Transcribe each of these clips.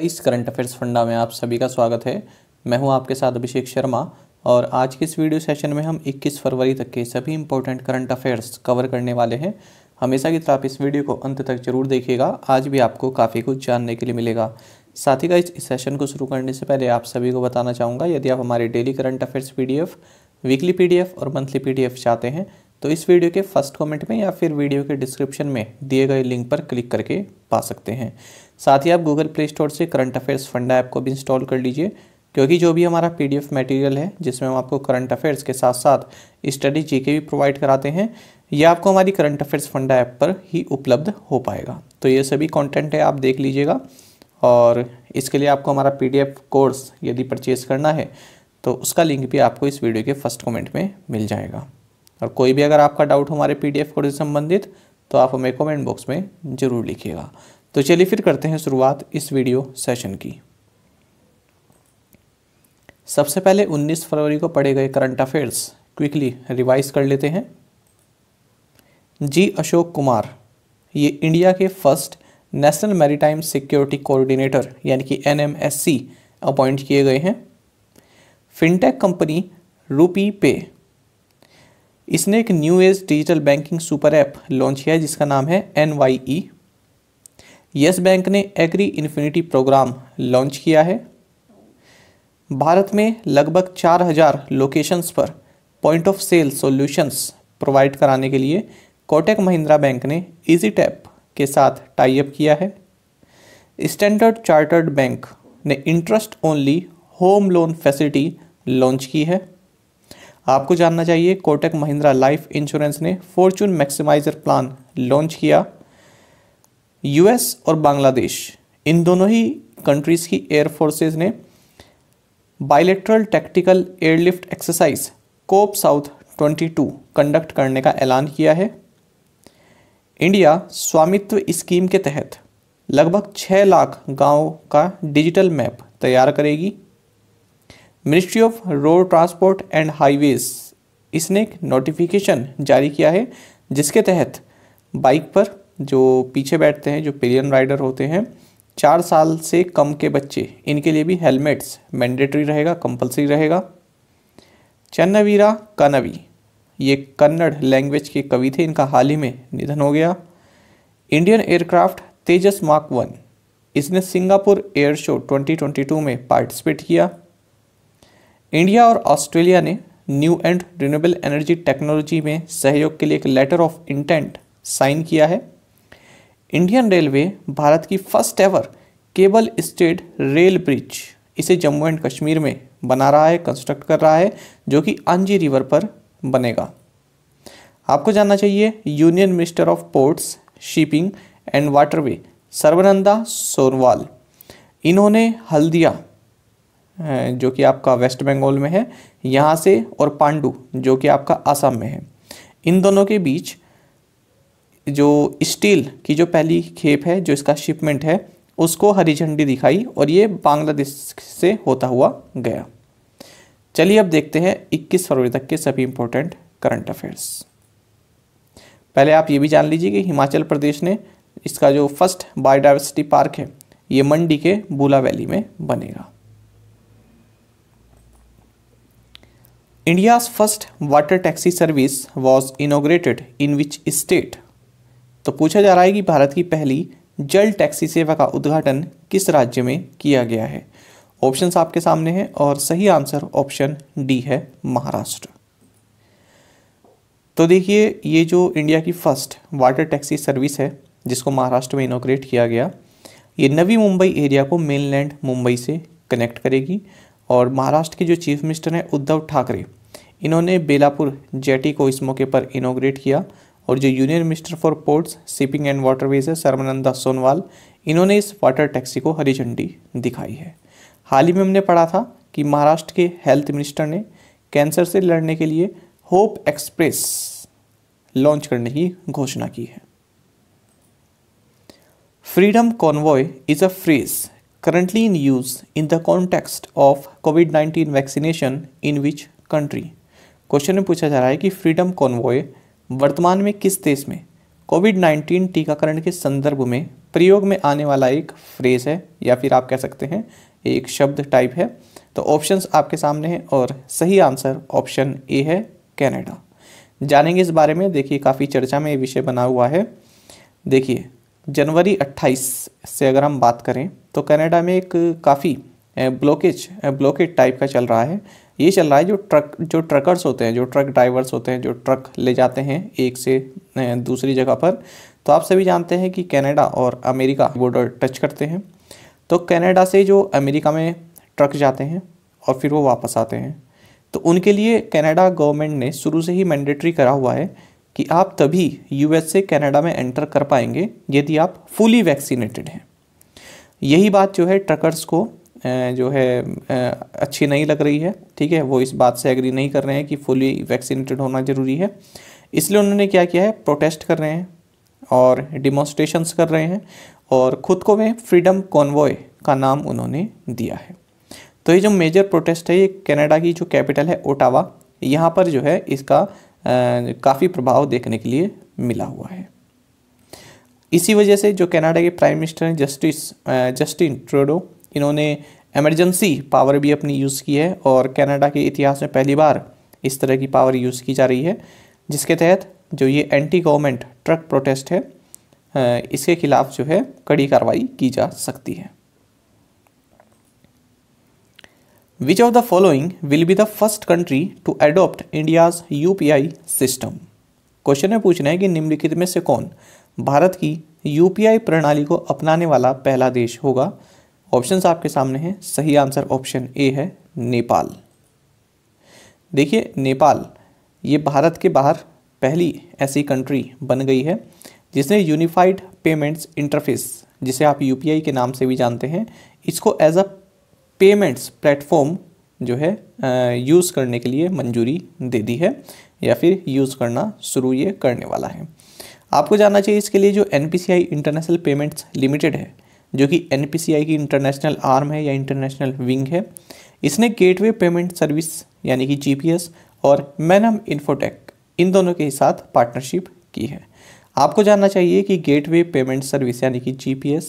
इस current affairs फंडा में आप सभी का स्वागत है मैं हूं आपके साथ अभिषेक शर्मा और आज के इस वीडियो सेशन में हम 21 फरवरी तक के सभी इंपॉर्टेंट करंट अफेयर्स कवर करने वाले हैं हमेशा की तरह आप इस वीडियो को अंत तक जरूर देखिएगा आज भी आपको काफ़ी कुछ जानने के लिए मिलेगा साथ ही का इस सेशन को शुरू करने से पहले आप सभी को बताना चाहूँगा यदि आप हमारे daily current affairs P weekly P और मंथली पी चाहते हैं तो इस वीडियो के फर्स्ट कमेंट में या फिर वीडियो के डिस्क्रिप्शन में दिए गए लिंक पर क्लिक करके पा सकते हैं साथ ही आप गूगल प्ले स्टोर से करंट अफेयर्स फंडा ऐप को भी इंस्टॉल कर लीजिए क्योंकि जो भी हमारा पी मटेरियल है जिसमें हम आपको करंट अफेयर्स के साथ साथ स्टडी जी भी प्रोवाइड कराते हैं यह आपको हमारी करंट अफेयर्स फंडा ऐप पर ही उपलब्ध हो पाएगा तो ये सभी कॉन्टेंट है आप देख लीजिएगा और इसके लिए आपको हमारा पी कोर्स यदि परचेज़ करना है तो उसका लिंक भी आपको इस वीडियो के फर्स्ट कमेंट में मिल जाएगा और कोई भी अगर आपका डाउट हमारे पी एफ कोर्स से संबंधित तो आप हमें कमेंट बॉक्स में ज़रूर लिखिएगा तो चलिए फिर करते हैं शुरुआत इस वीडियो सेशन की सबसे पहले 19 फरवरी को पढ़े गए करंट अफेयर्स क्विकली रिवाइज कर लेते हैं जी अशोक कुमार ये इंडिया के first national maritime security coordinator यानी कि एन अपॉइंट किए गए हैं फिनटेक कंपनी रूपी पे इसने एक new age digital banking super app launch किया है जिसका नाम है N Y E Yes Bank ने एग्री इन्फिनिटी प्रोग्राम लॉन्च किया है भारत में लगभग 4000 लोकेशंस पर point of sale solutions provide कराने के लिए कोटक महिंद्रा बैंक ने इजी टैप के साथ टाई अप किया है स्टैंडर्ड चार्टर्ड बैंक ने interest only home loan facility launch की है आपको जानना चाहिए कोटक महिंद्रा लाइफ इंश्योरेंस ने फॉर्चून मैक्सिमाइजर प्लान लॉन्च किया यूएस और बांग्लादेश इन दोनों ही कंट्रीज़ की एयर फोर्सेस ने bilateral tactical airlift exercise Cope South 22 conduct करने का ऐलान किया है इंडिया स्वामित्व स्कीम के तहत लगभग 6 लाख गांवों का डिजिटल मैप तैयार करेगी ministry of road transport and highways इसने एक नोटिफिकेशन जारी किया है जिसके तहत बाइक पर जो पीछे बैठते हैं जो पिलियन राइडर होते हैं चार साल से कम के बच्चे इनके लिए भी हेलमेट्स मैंडेटरी रहेगा कंपलसरी रहेगा चन्नवीरा कनवी ये कन्नड़ लैंग्वेज के कवि थे इनका हाल ही में निधन हो गया Indian aircraft Tejas mark one इसने सिंगापुर एयर शो 2022 में पार्टिसिपेट किया इंडिया और ऑस्ट्रेलिया ने new and renewable energy technology में सहयोग के लिए एक लेटर ऑफ इंटेंट साइन किया है इंडियन रेलवे भारत की first ever cable state rail bridge इसे जम्मू एंड कश्मीर में बना रहा है कंस्ट्रक्ट कर रहा है जो कि आंजी रिवर पर बनेगा आपको जानना चाहिए union minister of ports shipping and waterway Sarbananda Sonowal इन्होंने हल्दिया जो कि आपका वेस्ट बंगाल में है यहाँ से और पांडू जो कि आपका आसाम में है इन दोनों के बीच जो स्टील की जो पहली खेप है जो इसका शिपमेंट है उसको हरी झंडी दिखाई और ये बांग्लादेश से होता हुआ गया चलिए अब देखते हैं 21 फरवरी तक के सभी इंपॉर्टेंट करंट अफेयर्स पहले आप ये भी जान लीजिए कि हिमाचल प्रदेश ने इसका जो फर्स्ट बायोडाइवर्सिटी पार्क है ये मंडी के बूला वैली में बनेगा India's first water taxi service was inaugurated in which state तो पूछा जा रहा है कि भारत की पहली जल टैक्सी सेवा का उद्घाटन किस राज्य में किया गया है ऑप्शन आपके सामने हैं और सही आंसर ऑप्शन डी है महाराष्ट्र तो देखिए ये जो इंडिया की फर्स्ट वाटर टैक्सी सर्विस है जिसको महाराष्ट्र में इनोग्रेट किया गया ये नवी मुंबई एरिया को मेनलैंड मुंबई से कनेक्ट करेगी और महाराष्ट्र के जो चीफ मिनिस्टर हैं उद्धव ठाकरे इन्होंने बेलापुर जेटी को इस मौके पर इनोग्रेट किया और जो union minister for ports shipping and waterways है सर्वानंदा सोनवाल इन्होंने इस वाटर टैक्सी को हरी झंडी दिखाई है हाल ही में हमने पढ़ा था कि महाराष्ट्र के हेल्थ मिनिस्टर ने कैंसर से लड़ने के लिए होप एक्सप्रेस लॉन्च करने की घोषणा की है freedom convoy is a phrase currently in use in the context of covid 19 vaccination in which country question में पूछा जा रहा है कि फ्रीडम कॉन्वॉय वर्तमान में किस देश में कोविड नाइन्टीन टीकाकरण के संदर्भ में प्रयोग में आने वाला एक फ्रेज है या फिर आप कह सकते हैं एक शब्द टाइप है तो ऑप्शंस आपके सामने हैं और सही आंसर ऑप्शन ए है कनाडा जानेंगे इस बारे में देखिए काफ़ी चर्चा में ये विषय बना हुआ है देखिए जनवरी 28 से अगर हम बात करें तो कनाडा में एक काफ़ी ब्लॉकेज ब्लॉकेट टाइप का चल रहा है ये चल रहा है जो ट्रक जो ट्रकर्स होते हैं जो ट्रक ड्राइवर्स होते हैं जो ट्रक ले जाते हैं एक से दूसरी जगह पर तो आप सभी जानते हैं कि कनाडा और अमेरिका बॉर्डर टच करते हैं तो कनाडा से जो अमेरिका में ट्रक जाते हैं और फिर वो वापस आते हैं तो उनके लिए कनाडा गवर्नमेंट ने शुरू से ही मैंडेटरी करा हुआ है कि आप तभी यूएस से कनाडा में एंटर कर पाएंगे यदि आप फुली वैक्सीनेटेड हैं यही बात जो है ट्रकर्स को जो है अच्छी नहीं लग रही है ठीक है वो इस बात से एग्री नहीं कर रहे हैं कि फुली वैक्सीनेटेड होना ज़रूरी है इसलिए उन्होंने क्या किया है प्रोटेस्ट कर रहे हैं और डिमॉन्स्ट्रेशंस कर रहे हैं और ख़ुद को में फ्रीडम कॉन्वॉय का नाम उन्होंने दिया है तो ये जो मेजर प्रोटेस्ट है ये कनाडा की जो कैपिटल है ओटावा यहाँ पर जो है इसका काफ़ी प्रभाव देखने के लिए मिला हुआ है इसी वजह से जो कनाडा के प्राइम मिनिस्टर हैं जस्टिस जस्टिन ट्रूडो इन्होंने एमरजेंसी पावर भी अपनी यूज़ की है और कनाडा के इतिहास में पहली बार इस तरह की पावर यूज़ की जा रही है जिसके तहत जो ये एंटी गवर्नमेंट ट्रक प्रोटेस्ट है इसके खिलाफ जो है कड़ी कार्रवाई की जा सकती है which of the following will be the first country to adopt India's UPI system question में पूछना है कि निम्नलिखित में से कौन भारत की यूपीआई प्रणाली को अपनाने वाला पहला देश होगा ऑप्शंस आपके सामने हैं सही आंसर ऑप्शन ए है नेपाल देखिए नेपाल ये भारत के बाहर पहली ऐसी कंट्री बन गई है जिसने यूनिफाइड पेमेंट्स इंटरफेस जिसे आप यू के नाम से भी जानते हैं इसको एज अ पेमेंट्स प्लेटफॉर्म जो है यूज़ करने के लिए मंजूरी दे दी है या फिर यूज़ करना शुरू ये करने वाला है आपको जानना चाहिए इसके लिए जो एन इंटरनेशनल पेमेंट्स लिमिटेड है जो कि एन की इंटरनेशनल आर्म है या इंटरनेशनल विंग है इसने गेटवे पेमेंट सर्विस यानी कि जी और मैनम इन्फोटेक इन दोनों के साथ पार्टनरशिप की है आपको जानना चाहिए कि गेटवे पेमेंट सर्विस यानी कि जीपीएस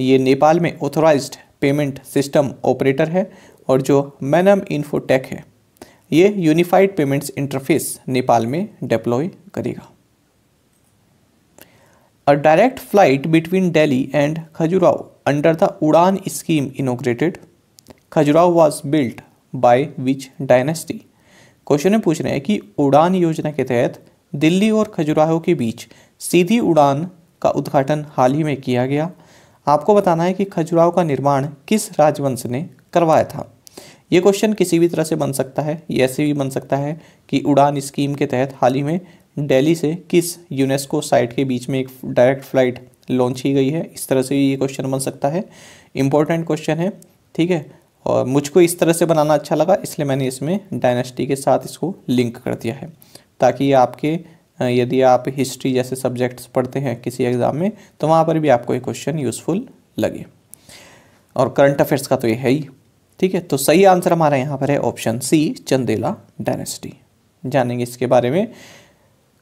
ये नेपाल में ऑथोराइज्ड पेमेंट सिस्टम ऑपरेटर है और जो मैनम इन्फोटेक है ये यूनिफाइड पेमेंट्स इंटरफेस नेपाल में डिप्लॉय करेगा A direct flight between Delhi and Khajuraho under the Udan scheme inaugurated. Khajuraho was built by which dynasty? Question में पूछ रहे हैं कि उड़ान योजना के तहत दिल्ली और खजुराहो के बीच सीधी उड़ान का उद्घाटन हाल ही में किया गया आपको बताना है कि खजुराहो का निर्माण किस राजवंश ने करवाया था ये क्वेश्चन किसी भी तरह से बन सकता है ये ऐसे भी बन सकता है कि उड़ान स्कीम के तहत हाल ही में दिल्ली से किस यूनेस्को साइट के बीच में एक डायरेक्ट फ्लाइट लॉन्च की गई है इस तरह से ये क्वेश्चन बन सकता है इंपॉर्टेंट क्वेश्चन है ठीक है और मुझको इस तरह से बनाना अच्छा लगा इसलिए मैंने इसमें डायनेस्टी के साथ इसको लिंक कर दिया है ताकि आपके यदि आप हिस्ट्री जैसे सब्जेक्ट्स पढ़ते हैं किसी एग्ज़ाम में तो वहाँ पर भी आपको ये क्वेश्चन यूज़फुल लगे और करंट अफेयर्स का तो ये है ही ठीक है तो सही आंसर हमारा यहाँ पर है ऑप्शन सी चंदेला डायनेस्टी जानेंगे इसके बारे में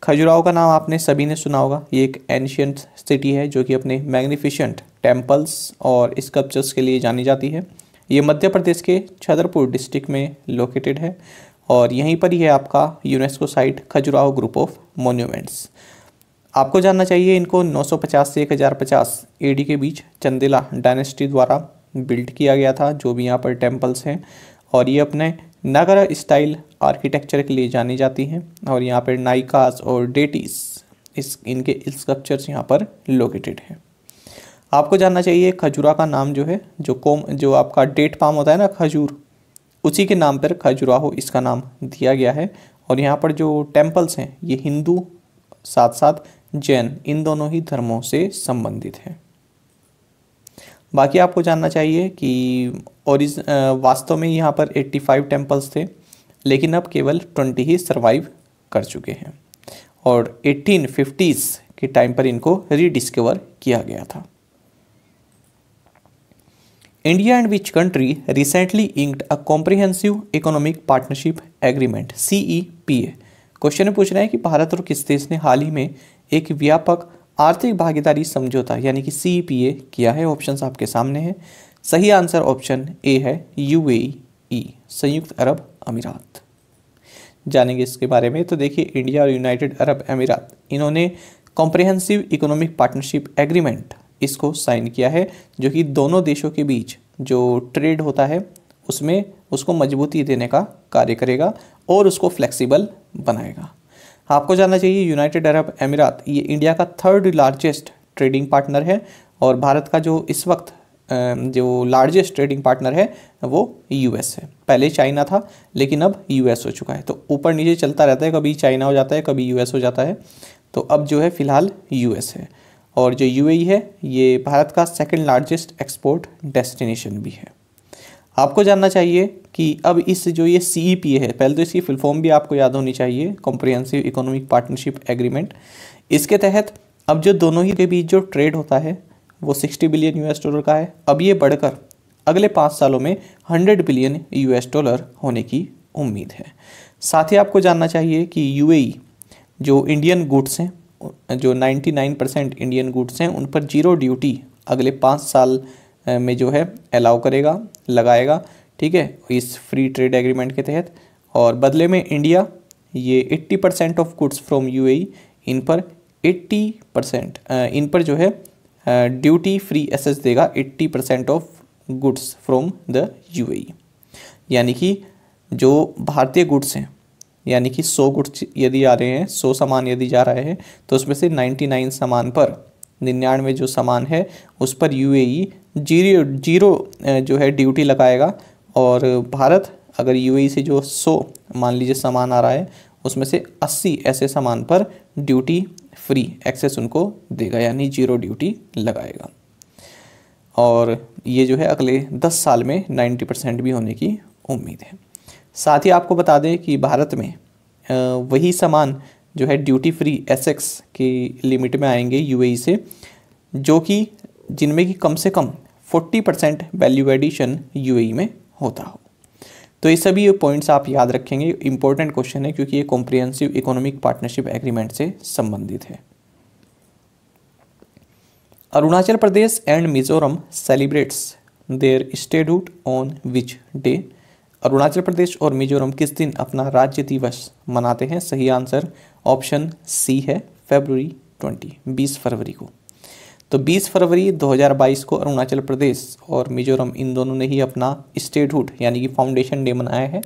खजुराहो का नाम आपने सभी ने सुना होगा ये एक एंशियंट सिटी है जो कि अपने मैग्निफिशेंट टेम्पल्स और स्कल्पचर्स के लिए जानी जाती है ये मध्य प्रदेश के छतरपुर डिस्ट्रिक्ट में लोकेटेड है और यहीं पर ही है आपका UNESCO site Khajuraho group of monuments आपको जानना चाहिए इनको 950 से 1050 एडी के बीच चंदेला डायनेस्टी द्वारा बिल्ड किया गया था जो भी यहाँ पर टेम्पल्स हैं और ये अपने नागरा स्टाइल आर्किटेक्चर के लिए जानी जाती हैं और यहाँ पर नाइकास और डेटिस इस इनके स्कल्पचर्स यहाँ पर लोकेटेड हैं आपको जानना चाहिए खजुरा का नाम जो है जो कोम जो आपका डेट पाम होता है ना खजूर उसी के नाम पर खजुराहो इसका नाम दिया गया है और यहाँ पर जो टेम्पल्स हैं ये हिंदू साथ साथ जैन इन दोनों ही धर्मों से संबंधित हैं बाकी आपको जानना चाहिए कि ओरिज वास्तव में यहाँ पर 85 टेम्पल्स थे लेकिन अब केवल 20 ही सर्वाइव कर चुके हैं और 1850s के टाइम पर इनको रीडिस्कवर किया गया था India and which country recently inked a comprehensive economic partnership agreement C E P A question पूछ रहे हैं कि भारत और किस देश ने हाल ही में एक व्यापक आर्थिक भागीदारी समझौता यानी कि सी किया है ऑप्शन आपके सामने हैं सही आंसर ऑप्शन ए है यू e, संयुक्त अरब अमीरात जानेंगे इसके बारे में तो देखिए इंडिया और यूनाइटेड अरब अमीरात इन्होंने कॉम्प्रिहेंसिव इकोनॉमिक पार्टनरशिप एग्रीमेंट इसको साइन किया है जो कि दोनों देशों के बीच जो ट्रेड होता है उसमें उसको मजबूती देने का कार्य करेगा और उसको फ्लेक्सिबल बनाएगा आपको जानना चाहिए यूनाइटेड अरब अमीरात ये इंडिया का थर्ड लार्जेस्ट ट्रेडिंग पार्टनर है और भारत का जो इस वक्त जो लार्जेस्ट ट्रेडिंग पार्टनर है वो यूएस है पहले चाइना था लेकिन अब यूएस हो चुका है तो ऊपर नीचे चलता रहता है कभी चाइना हो जाता है कभी यूएस हो जाता है तो अब जो है फिलहाल यूएस है और जो यूएई e है ये भारत का सेकंड लार्जेस्ट एक्सपोर्ट डेस्टिनेशन भी है आपको जानना चाहिए कि अब इस जो ये सी ई पी है पहले तो इसकी फिलफॉर्म भी आपको याद होनी चाहिए कॉम्प्रिहेंसिव इकोनॉमिक पार्टनरशिप एग्रीमेंट इसके तहत अब जो दोनों ही के बीच जो ट्रेड होता है वो सिक्सटी बिलियन यूएस डॉलर का है अब ये बढ़कर अगले पाँच सालों में हंड्रेड बिलियन यूएस डॉलर होने की उम्मीद है साथ ही आपको जानना चाहिए कि यूएई e जो इंडियन गुड्स हैं जो 99 परसेंट इंडियन गुड्स हैं उन पर जीरो ड्यूटी अगले पाँच साल में जो है अलाउ करेगा लगाएगा ठीक है इस फ्री ट्रेड एग्रीमेंट के तहत और बदले में इंडिया ये 80 percent of goods from UAE in पर 80 परसेंट इन पर जो है ड्यूटी फ्री एसेस देगा 80 percent of goods from the UAE यानी कि जो भारतीय गुड्स हैं यानी कि 100 गुड्स यदि आ रहे हैं 100 सामान यदि जा रहे हैं तो उसमें से 99 सामान पर निन्यानवे जो सामान है उस पर यू जीरो जीरो जो है ड्यूटी लगाएगा और भारत अगर यूएई से जो सौ मान लीजिए सामान आ रहा है उसमें से अस्सी ऐसे सामान पर ड्यूटी फ्री एक्सेस उनको देगा यानी जीरो ड्यूटी लगाएगा और ये जो है अगले दस साल में नाइन्टी परसेंट भी होने की उम्मीद है साथ ही आपको बता दें कि भारत में वही सामान जो है ड्यूटी फ्री एसेक्स की लिमिट में आएंगे यूएई से जो कि जिनमें कि कम से कम forty percent value addition UAE में होता हो तो ये सभी पॉइंट्स आप याद रखेंगे इंपॉर्टेंट क्वेश्चन है क्योंकि ये कॉम्प्रिहेंसिव इकोनॉमिक पार्टनरशिप एग्रीमेंट से संबंधित है Arunachal Pradesh and Mizoram celebrates their statehood on which day Arunachal Pradesh और मिजोरम किस दिन अपना राज्य दिवस मनाते हैं सही आंसर ऑप्शन सी है फेबर ट्वेंटी बीस फरवरी को तो 20 फरवरी 2022 को अरुणाचल प्रदेश और मिजोरम इन दोनों ने ही अपना स्टेटहुड यानी कि फाउंडेशन डे मनाया है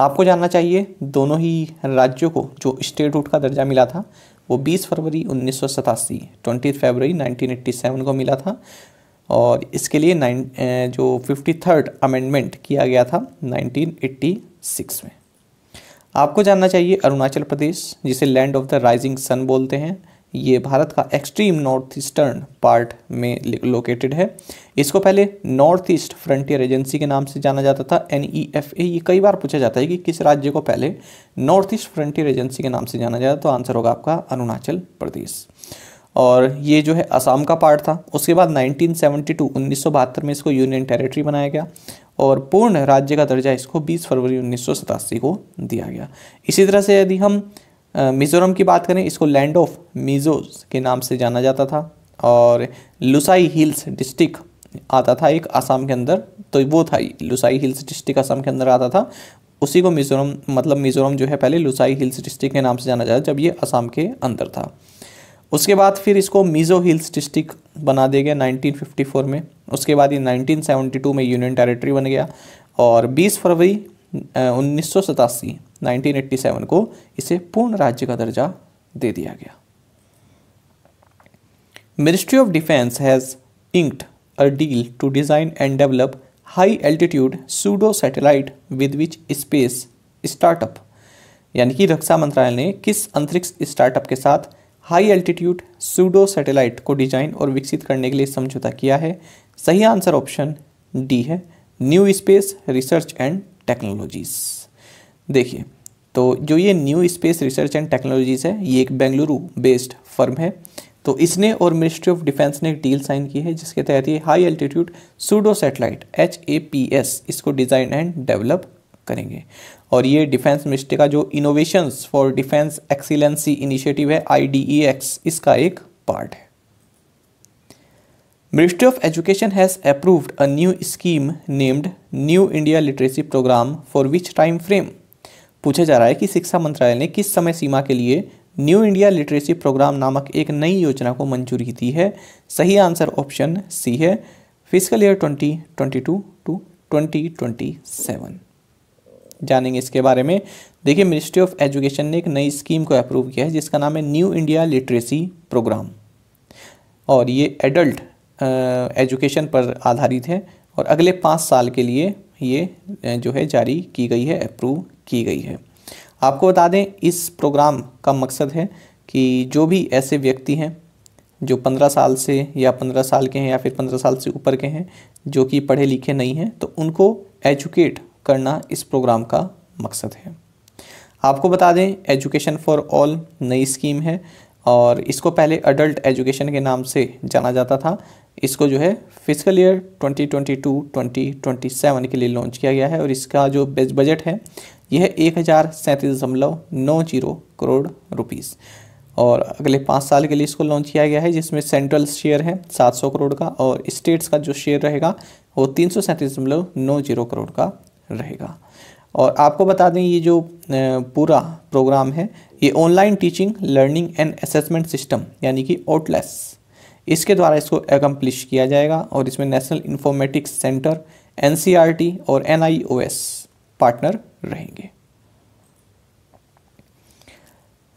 आपको जानना चाहिए दोनों ही राज्यों को जो स्टेटहुड का दर्जा मिला था वो 20 फरवरी उन्नीस सौ सतासी ट्वेंटी फरवरी नाइनटीन को मिला था और इसके लिए नाइन जो फिफ्टी थर्ड अमेंडमेंट किया गया था 1986 में आपको जानना चाहिए अरुणाचल प्रदेश जिसे land of the rising sun बोलते हैं ये भारत का एक्सट्रीम नॉर्थ ईस्टर्न पार्ट में लोकेटेड है इसको पहले नॉर्थ ईस्ट फ्रंटियर एजेंसी के नाम से जाना जाता था एन ई एफ ए ये कई बार पूछा जाता है कि किस राज्य को पहले नॉर्थ ईस्ट फ्रंटियर एजेंसी के नाम से जाना जाता तो आंसर होगा आपका अरुणाचल प्रदेश और ये जो है असम का पार्ट था उसके बाद 1972 1972 में इसको यूनियन टेरिटरी बनाया गया और पूर्ण राज्य का दर्जा इसको 20 फरवरी उन्नीस को दिया गया इसी तरह से यदि हम मिज़ोरम की बात करें इसको लैंड ऑफ मिज़ोस के नाम से जाना जाता था और लुसाई हिल्स डिस्ट्रिक्ट आता था एक आसाम के अंदर तो वो था लुसाई हिल्स डिस्ट्रिक्ट आसाम के अंदर आता था उसी को मिज़ोरम मतलब मिज़ोरम जो है पहले लुसाई हिल्स डिस्ट्रिक्ट के नाम से जाना जाता जब ये आसाम के अंदर था उसके बाद फिर इसको मिज़ो हिल्स डिस्ट्रिक्ट बना दिया गया 1954 में उसके बाद ये 1972 में यूनियन टेरिटरी बन गया और 20 फरवरी उन्नीस 1987 को इसे पूर्ण राज्य का दर्जा दे दिया गया ministry of defence has inked a deal to design and develop high altitude pseudo satellite with which space startup यानी कि रक्षा मंत्रालय ने किस अंतरिक्ष स्टार्टअप के साथ हाई एल्टीट्यूड सूडो सैटेलाइट को डिजाइन और विकसित करने के लिए समझौता किया है सही आंसर ऑप्शन डी है new space research and technologies देखिए तो जो ये new space research and technologies है ये एक बेंगलुरु बेस्ड फर्म है तो इसने और मिनिस्ट्री ऑफ डिफेंस ने एक डील साइन की है जिसके तहत ये high altitude pseudo satellite H A P S इसको डिज़ाइन एंड डेवलप करेंगे और ये डिफेंस मिनिस्ट्री का जो innovations for defence excellency initiative है आई डी एक्स इसका एक पार्ट है ministry of education has approved a new scheme named new India literacy programme for which time frame पूछा जा रहा है कि शिक्षा मंत्रालय ने किस समय सीमा के लिए न्यू इंडिया लिटरेसी प्रोग्राम नामक एक नई योजना को मंजूरी दी है सही आंसर ऑप्शन सी है physical year twenty twenty two to twenty twenty seven जानेंगे इसके बारे में देखिए मिनिस्ट्री ऑफ एजुकेशन ने एक नई स्कीम को अप्रूव किया है जिसका नाम है न्यू इंडिया लिटरेसी प्रोग्राम और ये एडल्ट एजुकेशन पर आधारित है और अगले पाँच साल के लिए ये जो है जारी की गई है अप्रूव की गई है आपको बता दें इस प्रोग्राम का मकसद है कि जो भी ऐसे व्यक्ति हैं जो पंद्रह साल से या पंद्रह साल के हैं या फिर पंद्रह साल से ऊपर के हैं जो कि पढ़े लिखे नहीं हैं तो उनको एजुकेट करना इस प्रोग्राम का मकसद है आपको बता दें एजुकेशन फॉर ऑल नई स्कीम है और इसको पहले अडल्ट एजुकेशन के नाम से जाना जाता था इसको जो है फिजिकल ईयर 2022 2027 के लिए लॉन्च किया गया है और इसका जो बजट है यह एक हज़ार सैंतीस दशमलव नौ जीरो करोड़ रुपीस और अगले पाँच साल के लिए इसको लॉन्च किया गया है जिसमें सेंट्रल शेयर है सात सौ करोड़ का और स्टेट्स का जो शेयर रहेगा वो तीन सौ सैंतीस दशमलव नौ जीरो करोड़ का रहेगा और आपको बता दें ये जो पूरा प्रोग्राम है ये online teaching learning and assessment system यानी कि ओटलेस इसके द्वारा इसको एकम्प्लिश किया जाएगा और इसमें नेशनल इन्फॉर्मेटिक्स सेंटर एन और एन पार्टनर रहेंगे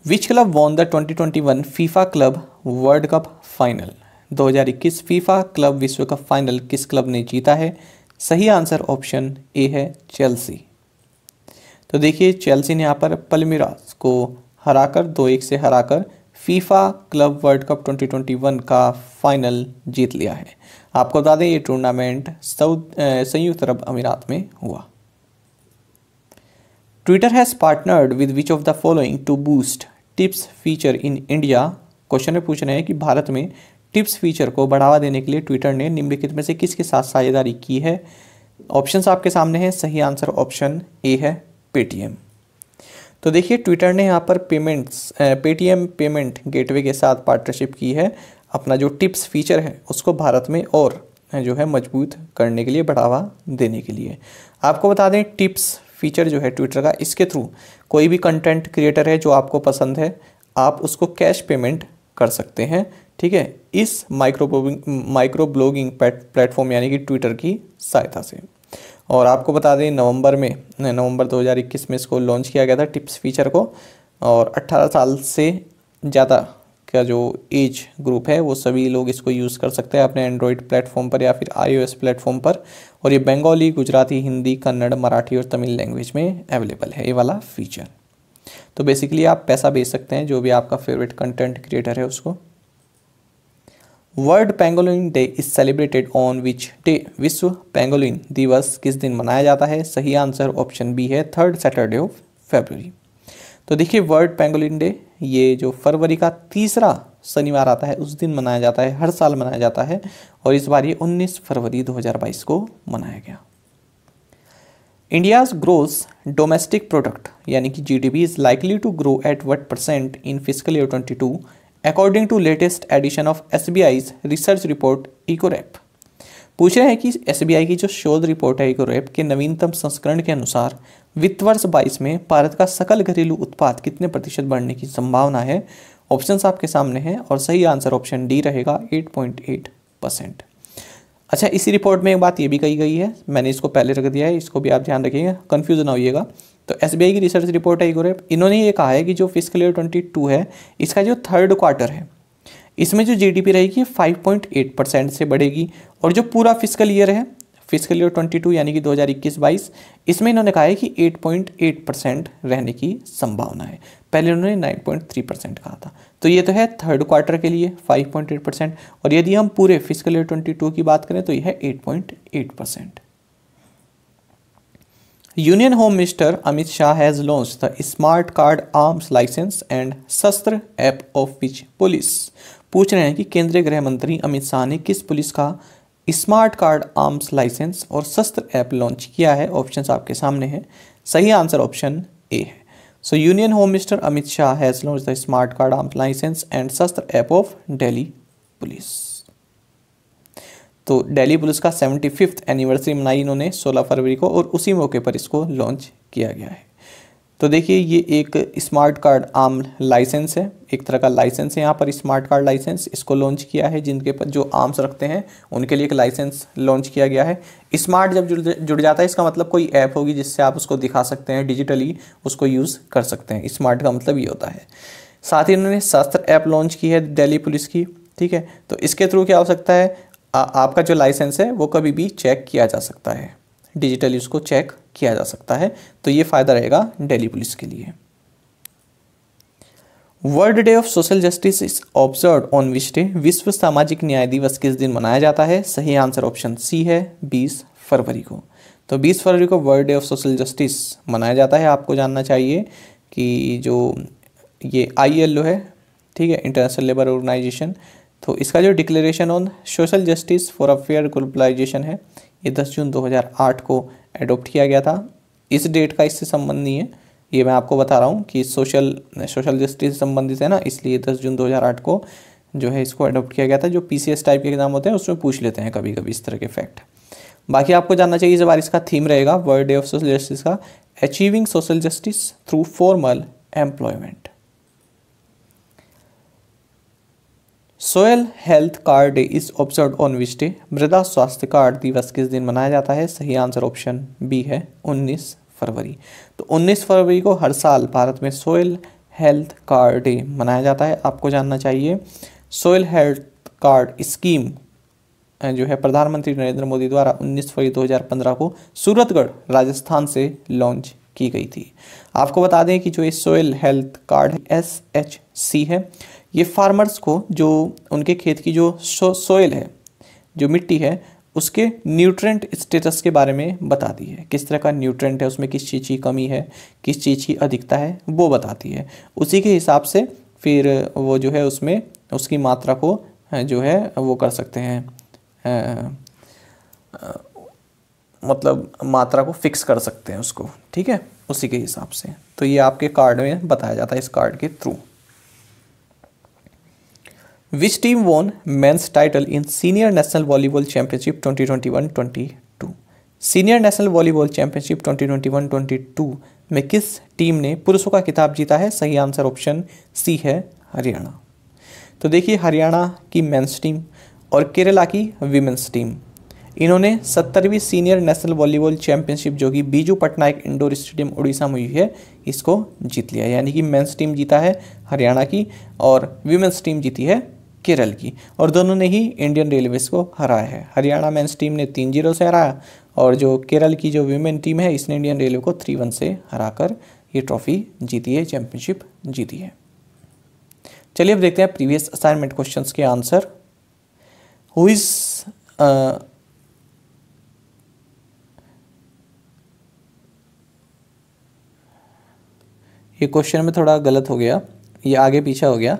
which club won the 2021 twenty FIFA club world cup final 2021 FIFA club विश्व कप फाइनल किस क्लब ने जीता है सही आंसर ऑप्शन ए है चेल्सी तो देखिए चेल्सी ने यहाँ पर पलमिरास को हराकर दो एक से हराकर फीफा क्लब वर्ल्ड कप 2021 का फाइनल जीत लिया है आपको बता दें ये टूर्नामेंट सऊद संयुक्त अरब अमीरात में हुआ Twitter has partnered with which of the following to boost tips feature in India question में पूछ रहे हैं कि भारत में टिप्स फीचर को बढ़ावा देने के लिए ट्विटर ने निम्नलिखित में से किसके साथ साझेदारी की है ऑप्शंस आपके सामने हैं सही आंसर ऑप्शन ए है पेटीएम तो देखिए ट्विटर ने यहाँ पर पेमेंट्स पेटीएम पेमेंट गेटवे के साथ पार्टनरशिप की है अपना जो टिप्स फीचर है उसको भारत में और जो है मजबूत करने के लिए बढ़ावा देने के लिए आपको बता दें टिप्स फीचर जो है ट्विटर का इसके थ्रू कोई भी कंटेंट क्रिएटर है जो आपको पसंद है आप उसको कैश पेमेंट कर सकते हैं ठीक है इस माइक्रो माइक्रो ब्लॉगिंग प्लेटफॉर्म यानी कि ट्विटर की सहायता से और आपको बता दें नवंबर में नवंबर 2021 में इसको लॉन्च किया गया था टिप्स फीचर को और 18 साल से ज़्यादा का जो एज ग्रुप है वो सभी लोग इसको यूज़ कर सकते हैं अपने एंड्रॉयड प्लेटफॉर्म पर या फिर आईओएस प्लेटफॉर्म पर और ये बंगाली गुजराती हिंदी कन्नड़ मराठी और तमिल लैंग्वेज में अवेलेबल है ये वाला फीचर तो बेसिकली आप पैसा भेज सकते हैं जो भी आपका फेवरेट कंटेंट क्रिएटर है उसको world pangolin day is celebrated on which day विश्व पेंगोलिन दिवस किस दिन मनाया जाता है सही आंसर ऑप्शन बी है थर्ड सैटरडे ऑफ फेबररी तो देखिए वर्ल्ड पेंगोलिन डे ये जो फरवरी का तीसरा शनिवार आता है उस दिन मनाया जाता है हर साल मनाया जाता है और इस बार ये 19 फरवरी 2022 को मनाया गया इंडियाज ग्रोस डोमेस्टिक प्रोडक्ट यानी कि G D is likely to grow at what percent in physical year twenty two according to latest edition of S research report Ecowrap पूछ रहे हैं कि एस की जो शोध रिपोर्ट है इकोरेप के नवीनतम संस्करण के अनुसार वित्त वर्ष बाईस में भारत का सकल घरेलू उत्पाद कितने प्रतिशत बढ़ने की संभावना है ऑप्शंस आपके सामने हैं और सही आंसर ऑप्शन डी रहेगा एट परसेंट अच्छा इसी रिपोर्ट में एक बात ये भी कही गई है मैंने इसको पहले रख दिया है इसको भी आप ध्यान रखिएगा कन्फ्यूज़ ना होइएगा तो एस की रिसर्च रिपोर्ट है यूरोप इन्होंने ये कहा है कि जो फिजिकल ईयर ट्वेंटी टू है इसका जो थर्ड क्वार्टर है इसमें जो जीडीपी रहेगी फाइव परसेंट से बढ़ेगी और जो पूरा फिजिकल ईयर है फिजिकल ईयर 22 यानी कि 2021-22 इसमें इन्होंने कहा है कि 8.8 परसेंट रहने की संभावना है पहले उन्होंने 9.3 परसेंट कहा था तो ये तो है थर्ड क्वार्टर के लिए 5.8 परसेंट और यदि हम पूरे फिजिकल ईयर 22 की बात करें तो यह है 8.8 percent union home minister Amit Shah has launch the smart card arms licence and Shastra app of which police पूछ रहे हैं कि केंद्रीय गृह मंत्री अमित शाह ने किस पुलिस का स्मार्ट कार्ड आर्म्स लाइसेंस और शस्त्र ऐप लॉन्च किया है ऑप्शन आपके सामने हैं सही आंसर ऑप्शन ए है so union home minister Amit Shah has launch the smart card arms licence and Shastra app of Delhi police तो दिल्ली पुलिस का सेवेंटी फिफ्थ एनिवर्सरी मनाई इन्होंने 16 फरवरी को और उसी मौके पर इसको लॉन्च किया गया है तो देखिए ये एक स्मार्ट कार्ड आर्म लाइसेंस है एक तरह का लाइसेंस है यहाँ पर स्मार्ट कार्ड लाइसेंस इसको लॉन्च किया है जिनके पर जो आर्म्स रखते हैं उनके लिए एक लाइसेंस लॉन्च किया गया है स्मार्ट जब जुड़ जुड़ जाता है इसका मतलब कोई ऐप होगी जिससे आप उसको दिखा सकते हैं डिजिटली उसको यूज़ कर सकते हैं स्मार्ट का मतलब ये होता है साथ ही उन्होंने शस्त्र ऐप लॉन्च की है दिल्ली पुलिस की ठीक है तो इसके थ्रू क्या हो सकता है आ, आपका जो लाइसेंस है वो कभी भी चेक किया जा सकता है डिजिटली उसको चेक किया जा सकता है तो ये फ़ायदा रहेगा डेली पुलिस के लिए world day of social justice is observe on which day विश्व सामाजिक न्याय दिवस किस दिन मनाया जाता है सही आंसर ऑप्शन सी है 20 फरवरी को तो 20 फरवरी को world day of social justice मनाया जाता है आपको जानना चाहिए कि जो ये आई है ठीक है इंटरनेशनल लेबर ऑर्गेनाइजेशन तो इसका जो declaration on social justice for affair globalisation है ये 10 जून 2008 को एडोप्ट किया गया था इस डेट का इससे संबंध नहीं है ये मैं आपको बता रहा हूँ कि सोशल सोशल जस्टिस से संबंधित है ना इसलिए 10 जून 2008 को जो है इसको अडोप्ट किया गया था जो पी टाइप के एग्जाम होते हैं उसमें पूछ लेते हैं कभी कभी इस तरह के फैक्ट बाकी आपको जानना चाहिए इस बार इसका थीम रहेगा world day of social justice का achieving social justice through formal employment soil health card day is observe on which day मृदा स्वास्थ्य कार्ड दिवस किस दिन मनाया जाता है सही आंसर ऑप्शन बी है 19 फरवरी तो 19 फरवरी को हर साल भारत में सोयल हेल्थ कार्ड डे मनाया जाता है आपको जानना चाहिए सोयल हेल्थ कार्ड स्कीम जो है प्रधानमंत्री नरेंद्र मोदी द्वारा 19 फरवरी 2015 को सूरतगढ़ राजस्थान से लॉन्च की गई थी आपको बता दें कि जो ये सोयल हेल्थ कार्ड है एस एच सी है ये फार्मर्स को जो उनके खेत की जो सोयल है जो मिट्टी है उसके न्यूट्रेंट स्टेटस के बारे में बताती है किस तरह का न्यूट्रेंट है उसमें किस चीज़ की कमी है किस चीज़ की अधिकता है वो बताती है उसी के हिसाब से फिर वो जो है उसमें उसकी मात्रा को जो है वो कर सकते हैं मतलब मात्रा को फिक्स कर सकते हैं उसको ठीक है उसी के हिसाब से तो ये आपके कार्ड में बताया जाता है इस कार्ड के through Which title in senior national volleyball championship twenty twenty one 2021-22? Senior national volleyball championship 2021-22 में किस टीम ने पुरुषों का खिताब जीता है सही आंसर ऑप्शन सी है हरियाणा तो देखिए हरियाणा की मेन्स टीम और केरला की वीमेंस टीम इन्होंने सत्तरवीं सीनियर नेशनल वॉलीबॉल चैंपियनशिप जो कि बीजू पटनायक इंडोर स्टेडियम उड़ीसा में हुई है इसको जीत लिया यानी कि मेंस टीम जीता है हरियाणा की और वीमेंस टीम जीती है केरल की और दोनों ने ही इंडियन रेलवेज को हराया है हरियाणा मेंस टीम ने तीन जीरो से हराया और जो केरल की जो वीमेन टीम है इसने इंडियन रेलवे को थ्री वन से हराकर ये ट्रॉफी जीती है चैंपियनशिप जीती है चलिए अब देखते हैं प्रीवियस असाइनमेंट क्वेश्चन के आंसर हु इज ये क्वेश्चन में थोड़ा गलत हो गया ये आगे पीछे हो गया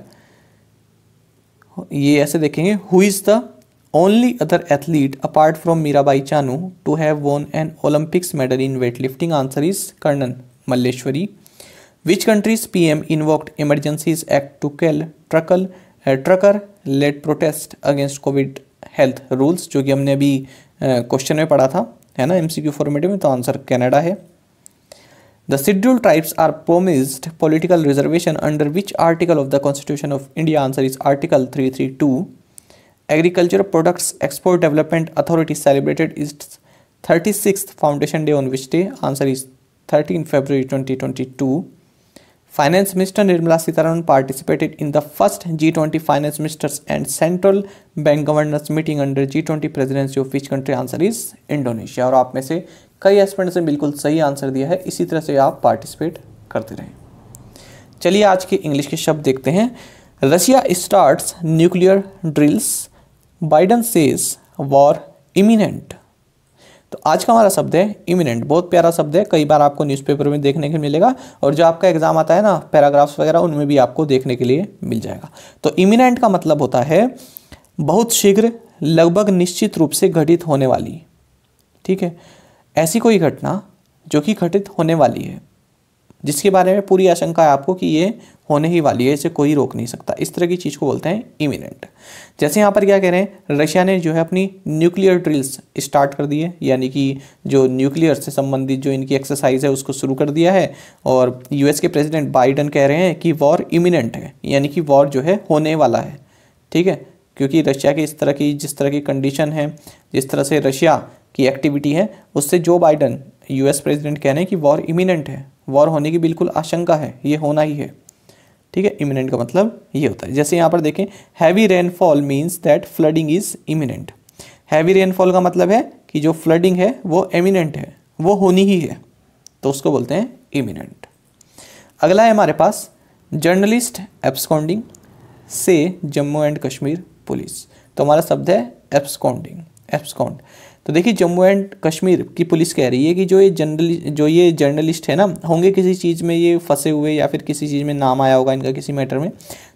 ये ऐसे देखेंगे who is the only other athlete apart from Mirabai Chanu to have won an Olympics medal in weight lifting answer is Karnam Malleswari which countries P M invoked emergencies act to quell trucker trucker led protest against covid health rules जो कि हमने अभी question uh, में पढ़ा था है ना M C Q formative में तो आंसर कैनेडा है The scheduled tribes are promised political reservation under which article of the Constitution of India? Answer is Article 332. Agricultural Products Export Development Authority celebrated its 36th Foundation Day on which day? Answer is 13 February 2022. Finance Minister Nirmala Sitaraman participated in the first G20 Finance Ministers and Central Bank Governors meeting under G20 presidency of which country? Answer is Indonesia. Or, आप में से कई एस्पेंट ने बिल्कुल सही answer दिया है इसी तरह से आप पार्टिसिपेट करते रहें चलिए आज के इंग्लिश के शब्द देखते हैं Russia starts nuclear drills Biden says war imminent तो आज का हमारा शब्द है इमिनेंट बहुत प्यारा शब्द है कई बार आपको न्यूज़पेपर में देखने के मिलेगा और जो आपका एग्ज़ाम आता है ना पैराग्राफ्स वगैरह उनमें भी आपको देखने के लिए मिल जाएगा तो इमिनेंट का मतलब होता है बहुत शीघ्र लगभग निश्चित रूप से घटित होने वाली ठीक है ऐसी कोई घटना जो कि घटित होने वाली है जिसके बारे में पूरी आशंका है आपको कि ये होने ही वाली है इसे कोई रोक नहीं सकता इस तरह की चीज़ को बोलते हैं इमिनेंट जैसे यहाँ पर क्या कह रहे हैं रशिया ने जो है अपनी न्यूक्लियर ड्रिल्स स्टार्ट कर दिए यानी कि जो न्यूक्लियर से संबंधित जो इनकी एक्सरसाइज है उसको शुरू कर दिया है और यूएस के प्रेसिडेंट बाइडन कह रहे हैं कि वॉर इमिनेंट है यानी कि वॉर जो है होने वाला है ठीक है क्योंकि रशिया की इस तरह की जिस तरह की कंडीशन है जिस तरह से रशिया की एक्टिविटी है उससे जो बाइडन यूएस प्रेसिडेंट कह रहे हैं कि वॉर इमिनेंट है वॉर होने की बिल्कुल आशंका है ये होना ही है ठीक है इमिनेंट का मतलब ये होता है जैसे यहाँ पर देखें heavy rainfall means that flooding is imminent heavy rainfall का मतलब है कि जो फ्लडिंग है वो एमिनेंट है वो होनी ही है तो उसको बोलते हैं इमिनेंट अगला है हमारे पास जर्नलिस्ट एब्सकॉन्डिंग से जम्मू एंड कश्मीर पुलिस तो हमारा शब्द है एब्सकॉन्डिंग एब्सकॉन्ड तो देखिए जम्मू एंड कश्मीर की पुलिस कह रही है कि जो ये जर्नलिस्ट जो ये जर्नलिस्ट है ना होंगे किसी चीज़ में ये फंसे हुए या फिर किसी चीज़ में नाम आया होगा इनका किसी मैटर में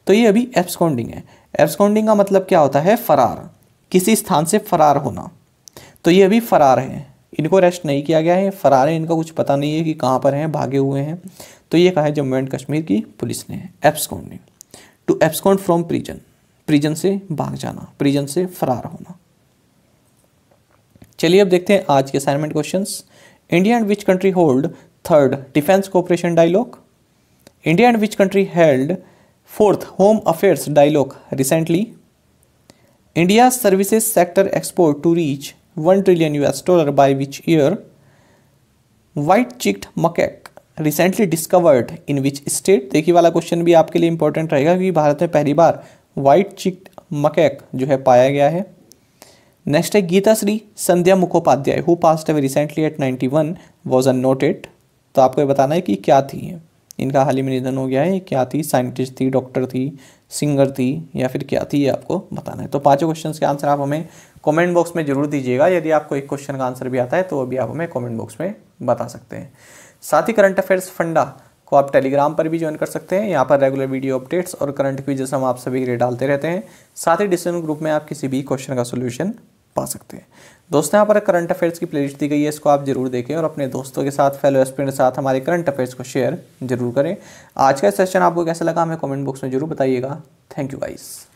तो ये अभी एब्सकाउंडिंग है एब्सकाउंडिंग का मतलब क्या होता है फरार किसी स्थान से फरार होना तो ये अभी फरार हैं इनको अरेस्ट नहीं किया गया है फरार है इनका कुछ पता नहीं है कि कहाँ पर हैं भागे हुए हैं तो ये कहा है जम्मू एंड कश्मीर की पुलिस ने absconding to abscond from prison prison से भाग जाना प्रिजन से फरार होना चलिए अब देखते हैं आज के assignment question India and which country hold third defence cooperation dialogue India and which country held fourth home affairs dialogue recently India services sector export to reach one trillion US dollar by which year white cheeked macaque recently discovered in which state देखिए वाला question भी आपके लिए important रहेगा क्योंकि भारत में पहली बार white cheeked macaque जो है पाया गया है नेक्स्ट है Geeta Shri Sandhya Mukhopadhyay who passed away recently at ninety was अन अनोटेड तो आपको ये बताना है कि क्या थी है? इनका हाल ही में निधन हो गया है क्या थी साइंटिस्ट थी डॉक्टर थी सिंगर थी या फिर क्या थी ये आपको बताना है तो पांचों क्वेश्चंस के आंसर आप हमें कमेंट बॉक्स में जरूर दीजिएगा यदि आपको एक क्वेश्चन का आंसर भी आता है तो वो भी आप हमें कमेंट बॉक्स में बता सकते हैं साथ ही करंट अफेयर्स फंडा को आप टेलीग्राम पर भी ज्वाइन कर सकते हैं यहाँ पर रेगुलर वीडियो अपडेट्स और करंट क्विजेस हम आप सभी के लिए डालते रहते हैं साथ ही डिस्कशन ग्रुप में आप किसी भी क्वेश्चन का सोल्यूशन पा सकते हैं दोस्तों यहाँ पर करंट अफेयर्स की प्लेलिस्ट दी गई है इसको आप जरूर देखें और अपने दोस्तों के साथ फेलो एस्पिरेंट के साथ हमारे करंट अफेयर्स को शेयर जरूर करें आज का सेशन आपको कैसा लगा हमें कमेंट बॉक्स में जरूर बताइएगा थैंक यू गाइज़